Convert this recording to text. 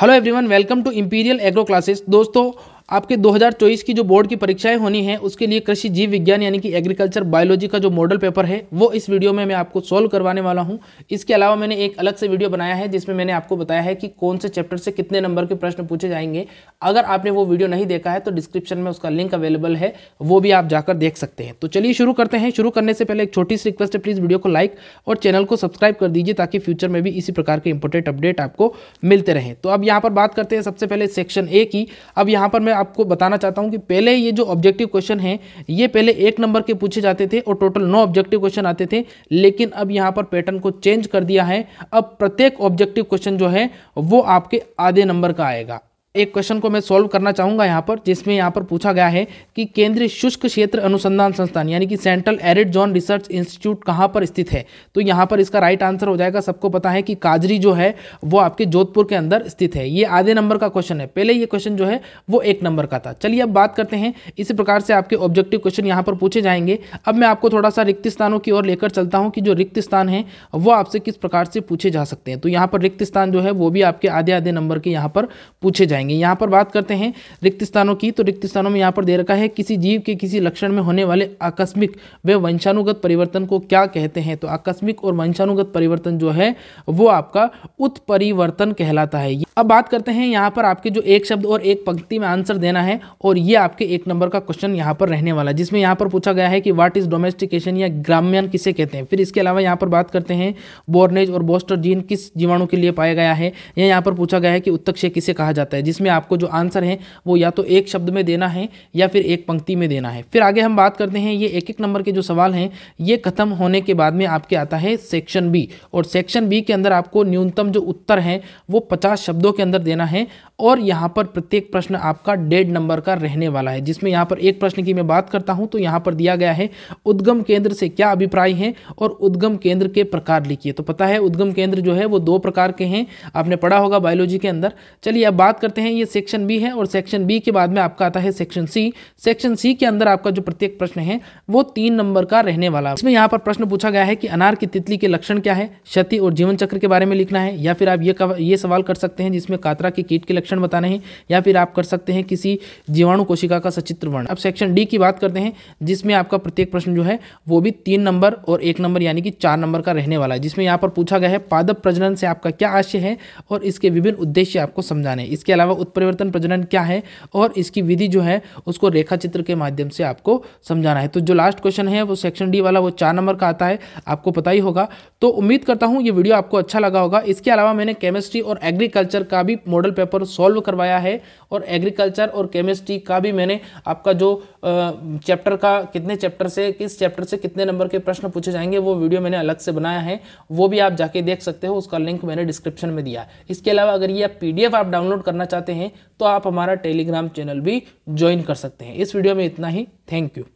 hello everyone welcome to Imperial Agro Classes दोस्तों आपके 2024 की जो बोर्ड की परीक्षाएं होनी है उसके लिए कृषि जीव विज्ञान यानी कि एग्रीकल्चर बायोलॉजी का जो मॉडल पेपर है वो इस वीडियो में मैं आपको सॉल्व करवाने वाला हूं इसके अलावा मैंने एक अलग से वीडियो बनाया है जिसमें मैंने आपको बताया है कि कौन से चैप्टर से कितने नंबर के प्रश्न पूछे जाएंगे अगर आपने वो वीडियो नहीं देखा है तो डिस्क्रिप्शन में उसका लिंक अवेलेबल है वो भी आप जाकर देख सकते हैं तो चलिए शुरू करते हैं शुरू करने से पहले एक छोटी सी रिक्वेस्ट है प्लीज़ वीडियो को लाइक और चैनल को सब्सक्राइब कर दीजिए ताकि फ्यूचर में भी इसी प्रकार के इंपॉर्टेंट अपडेट आपको मिलते रहें तो अब यहाँ पर बात करते हैं सबसे पहले सेक्शन ए की अब यहाँ पर मैं आपको बताना चाहता हूँ कि पहले ये जो ऑब्जेक्टिव क्वेश्चन है ये पहले एक नंबर के पूछे जाते थे और टोटल नौ ऑब्जेक्टिव क्वेश्चन आते थे लेकिन अब यहाँ पर पैटर्न को चेंज कर दिया है अब प्रत्येक ऑब्जेक्टिव क्वेश्चन जो है वो आपके आधे नंबर का आएगा एक क्वेश्चन को मैं सॉल्व करना चाहूंगा यहाँ पर जिसमें यहाँ पर पूछा गया है कि केंद्रीय शुष्क क्षेत्र अनुसंधान संस्थान यानी कि Central Arid Zone Research Institute कहाँ पर स्थित है तो यहाँ पर इसका राइट आंसर हो जाएगा सबको पता है कि काजरी जो है वो आपके जोधपुर के अंदर स्थित है ये आधे नंबर का क्वेश्चन है पहले ये क्वेश्चन जो है वो एक नंबर का था चलिए अब बात करते हैं इसी प्रकार से आपके ऑब्जेक्टिव क्वेश्चन यहाँ पर पूछे जाएंगे अब मैं आपको थोड़ा सा रिक्त स्थानों की ओर लेकर चलता हूँ कि जो रिक्त स्थान है वो आपसे किस प्रकार से पूछे जा सकते हैं तो यहाँ पर रिक्त स्थान जो है वो भी आपके आधे आधे नंबर के यहाँ पर पूछे जाएंगे जाएंगे यहाँ पर बात करते हैं रिक्त स्थानों की तो रिक्त स्थानों में यहाँ पर दे रखा है किसी जीव के किसी लक्षण में होने वाले आकस्मिक व वंशानुगत परिवर्तन को क्या कहते हैं तो आकस्मिक और वंशानुगत परिवर्तन जो है वो आपका उत्परिवर्तन कहलाता है अब बात करते हैं यहाँ पर आपके जो एक शब्द और एक पंक्ति में आंसर देना है और ये आपके एक नंबर का क्वेश्चन यहाँ पर रहने वाला है जिसमें यहाँ पर पूछा गया है कि व्हाट इज डोमेस्टिकेशन या ग्राम्यन किसे कहते हैं फिर इसके अलावा यहाँ पर बात करते हैं बोर्नेज और बोस्टर जीन किस जीवाणु के लिए पाया गया है या यहाँ पर पूछा गया है कि उत्तक्षय किसे कहा जाता है जिसमें आपको जो आंसर है वो या तो एक शब्द में देना है या फिर एक पंक्ति में देना है फिर आगे हम बात करते हैं ये एक एक नंबर के जो सवाल हैं ये खत्म होने के बाद में आपके आता है सेक्शन बी और सेक्शन बी के अंदर आपको न्यूनतम जो उत्तर है वो पचास शब्दों के अंदर देना है और यहाँ पर प्रत्येक प्रश्न आपका डेढ़ नंबर का रहने वाला है जिसमें यहाँ पर एक प्रश्न की मैं बात करता हूँ तो यहाँ पर दिया गया है उद्गम केंद्र से क्या अभिप्राय है और उद्गम केंद्र के प्रकार लिखिए तो पता है उद्गम केंद्र जो है वो दो प्रकार के हैं आपने पढ़ा होगा बायोलॉजी के अंदर चलिए अब बात करते करते हैं ये सेक्शन बी है और सेक्शन बी के बाद में आपका आता है सेक्शन सी सेक्शन सी के अंदर आपका जो प्रत्येक प्रश्न है वो तीन नंबर का रहने वाला इसमें यहाँ पर प्रश्न पूछा गया है कि अनार की तितली के लक्षण क्या है क्षति और जीवन चक्र के बारे में लिखना है या फिर आप ये ये सवाल कर सकते हैं जिसमें कातरा के कीट के लक्षण बताने हैं या फिर आप कर सकते हैं किसी जीवाणु कोशिका का सचित्र वर्ण अब सेक्शन डी की बात करते हैं जिसमें आपका प्रत्येक प्रश्न जो है वो भी तीन नंबर और एक नंबर यानी कि चार नंबर का रहने वाला है जिसमें यहाँ पर पूछा गया है पादप प्रजनन से आपका क्या आशय है और इसके विभिन्न उद्देश्य आपको समझाने इसके अलावा अलावा उत्परिवर्तन प्रजनन क्या है और इसकी विधि जो है उसको रेखा चित्र के माध्यम से आपको समझाना है तो जो लास्ट क्वेश्चन है वो सेक्शन डी वाला वो चार नंबर का आता है आपको पता ही होगा तो उम्मीद करता हूँ ये वीडियो आपको अच्छा लगा होगा इसके अलावा मैंने केमिस्ट्री और एग्रीकल्चर का भी मॉडल पेपर सॉल्व करवाया है और एग्रीकल्चर और केमिस्ट्री का भी मैंने आपका जो चैप्टर का कितने चैप्टर से किस चैप्टर से कितने नंबर के प्रश्न पूछे जाएंगे वो वीडियो मैंने अलग से बनाया है वो भी आप जाके देख सकते हो उसका लिंक मैंने डिस्क्रिप्शन में दिया इसके अलावा अगर ये पी आप डाउनलोड करना चाहते चाहते हैं तो आप हमारा टेलीग्राम चैनल भी ज्वाइन कर सकते हैं इस वीडियो में इतना ही थैंक यू